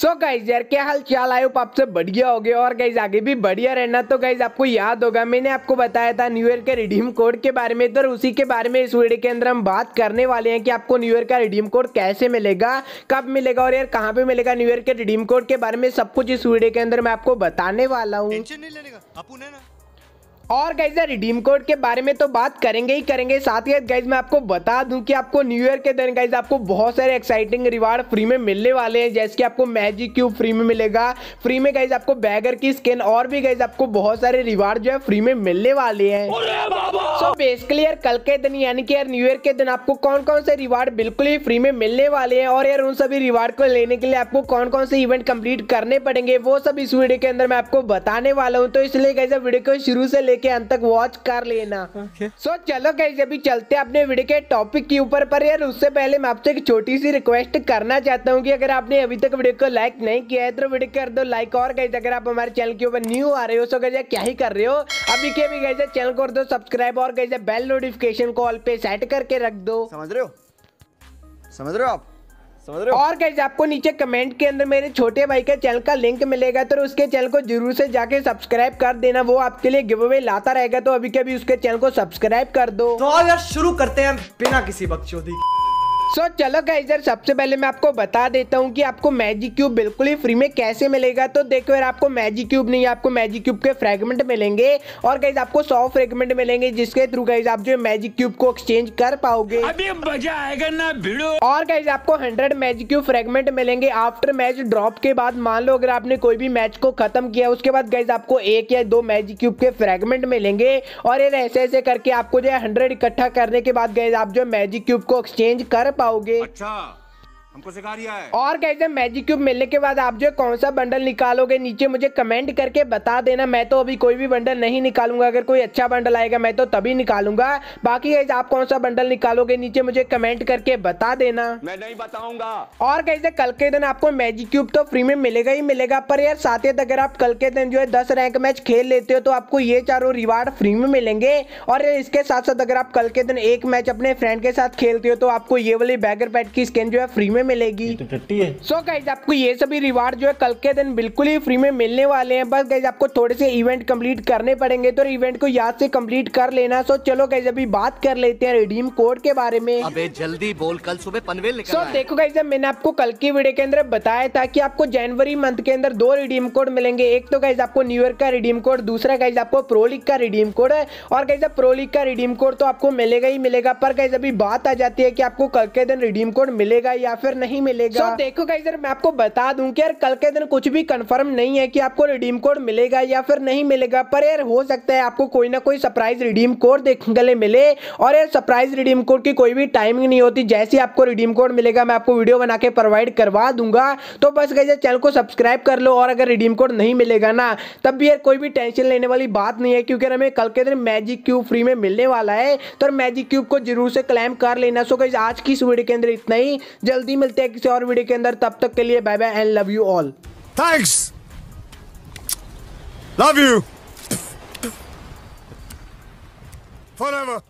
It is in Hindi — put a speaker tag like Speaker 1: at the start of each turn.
Speaker 1: सो so गाइज यार क्या हाल चाल आयो आप से बढ़िया हो गए और गाइज आगे भी बढ़िया रहना तो गाइज आपको याद होगा मैंने आपको बताया था न्यू ईयर के रिडीम कोड के बारे में तो उसी के बारे में इस वीडियो के अंदर हम बात करने वाले हैं कि आपको न्यू ईयर का रिडीम कोड कैसे मिलेगा कब मिलेगा और यार कहाँ पे मिलेगा न्यू ईयर के रिडीम कोड के बारे में सब कुछ इस वीडियो के अंदर मैं आपको बताने वाला हूँ और गाइज रिडीम कोड के बारे में तो बात करेंगे ही करेंगे साथ ही गाइज मैं आपको बता दूं कि आपको न्यू ईयर के दिन गाइज आपको बहुत सारे एक्साइटिंग रिवार्ड फ्री में मिलने वाले हैं जैसे कि आपको मैजिक क्यूब फ्री में मिलेगा फ्री में गाइज आपको बैगर की स्किन और भी गाइज आपको बहुत सारे रिवार्ड जो है फ्री में मिलने वाले हैं सो बेसिकली यार कल के दिन यानी कि यार न्यू ईयर के दिन आपको कौन कौन से रिवार्ड बिल्कुल ही फ्री में मिलने वाले हैं और यार उन सभी रिवार्ड को लेने के लिए आपको कौन कौन से इवेंट कंप्लीट करने पड़ेंगे वो सब इस वीडियो के अंदर मैं आपको बताने वाला हूँ तो इसलिए गाइज वीडियो को शुरू से लेकर के अंत तक वॉच कर लेना सो okay. so, चलो गाइज अभी चलते हैं अपने वीडियो के टॉपिक के ऊपर पर यार उससे पहले मैं आपसे एक छोटी सी रिक्वेस्ट करना चाहता हूँ कि अगर आपने अभी तक वीडियो को लाइक नहीं किया है तो वीडियो कर दो लाइक और गाइज अगर आप हमारे चैनल के ऊपर न्यू आ रहे हो सो गजा क्या ही कर रहे हो अभी के भी गए चैनल को दो सब्सक्राइब और गए बेल नोटिफिकेशन कॉल पे सेट करके रख दो समझ रहे हो समझ रहे हो आप समझ रहे हो और कैसे आपको नीचे कमेंट के अंदर मेरे छोटे भाई के चैनल का लिंक मिलेगा तो उसके चैनल को जरूर से जाके सब्सक्राइब कर देना वो आपके लिए गिव अवे लाता रहेगा तो अभी के अभी उसके चैनल को सब्सक्राइब कर दो तो यार शुरू करते हैं बिना किसी बकचोदी सो so, चलो गाइजर सबसे पहले मैं आपको बता देता हूँ कि आपको मैजिक क्यूब बिल्कुल ही फ्री में कैसे मिलेगा तो देखो यार आपको मैजिक क्यूब नहीं आपको मैजिक क्यूब के फ्रेगमेंट मिलेंगे और गाइज आपको सौ फ्रेगमेंट मिलेंगे जिसके थ्रू गाइज आप जो मैजिक क्यूब को एक्सचेंज कर पाओगे अभी मजा आएगा ना भिड़ो और गाइज आपको हंड्रेड मैजिक क्यूब फ्रेगमेंट मिलेंगे आफ्टर मैच ड्रॉप के बाद मान लो अगर आपने कोई भी मैच को खत्म किया उसके बाद गाइज आपको एक या दो मैजिक क्यूब के फ्रेगमेंट मिलेंगे और ये ऐसे ऐसे करके आपको जो है हंड्रेड इकट्ठा करने के बाद गाइज आप जो मैजिक क्यूब को एक्सचेंज कर पाओगे अच्छा हमको सिखा रहा है और कैसे मैजिक क्यूब मिलने के बाद आप जो कौन सा बंडल निकालोगे नीचे मुझे कमेंट करके बता देना मैं तो अभी कोई भी बंडल नहीं निकालूंगा अगर कोई अच्छा बंडल आएगा मैं तो तभी निकालूंगा बाकी कैसे आप कौन सा बंडल निकालोगे नीचे मुझे कमेंट करके बता देना मैं नहीं बताऊंगा और कैसे कल के दिन आपको मैजिक क्यूब तो फ्री में मिलेगा ही मिलेगा पर यार साथ ही अगर आप कल के दिन जो है दस रैंक मैच खेल लेते हो तो आपको ये चारों रिवार्ड फ्री में मिलेंगे और इसके साथ साथ अगर आप कल के दिन एक मैच अपने फ्रेंड के साथ खेलते हो तो आपको ये वाली बैगर पैट की स्किन जो है फ्री में मिलेगी तो गाइज so आपको ये सभी रिवार्ड जो है कल के दिन बिल्कुल ही फ्री में मिलने वाले हैं बस गाइज आपको थोड़े से इवेंट कंप्लीट करने पड़ेंगे तो इवेंट को याद से कंप्लीट कर लेना सो so चलो गाइज अभी बात कर लेते हैं रिडीम कोड के बारे में अबे जल्दी बोल कल सुबह पनवेल सो देखो गाइज मैंने आपको कल की वीडियो के अंदर बताया था की आपको जनवरी मंथ के अंदर दो रिडीम कोड मिलेंगे एक तो गाइज आपको न्यू ईयर का रिडीम कोड दूसरा गाइज आपको प्रोलिक का रिडीम कोड है और गाइज प्रो प्रोलिक का रिडीम कोड तो आपको मिलेगा ही मिलेगा पर गाइज अभी बात आ जाती है कि आपको कल के दिन रिडीम कोड मिलेगा या फिर नहीं मिलेगा so, देखो गाइज यार मैं आपको बता दूं कि यार कल के दिन कुछ भी कंफर्म नहीं है कि आपको रिडीम कोड मिलेगा या फिर नहीं मिलेगा पर यार हो सकता है आपको कोई ना कोई सरप्राइज रिडीम कोड देखने के लिए मिले और यार सरप्राइज रिडीम कोड की कोई भी टाइमिंग नहीं होती जैसे आपको रिडीम कोड मिलेगा मैं आपको वीडियो बना के प्रोवाइड करवा दूंगा तो बस गाइज चैनल को सब्सक्राइब कर लो और अगर रिडीम कोड नहीं मिलेगा ना तब भी यार कोई भी टेंशन लेने वाली बात नहीं है क्योंकि हमें कल के दिन मैजिक क्यूब फ्री में मिलने वाला है तो मैजिक क्यूब को जरूर से क्लेम कर लेना सो गाइज आज की इस वीडियो के अंदर इतना ही जल्दी मिलते हैं किसी और वीडियो के अंदर तब तक के लिए bye bye and love you all thanks love you ever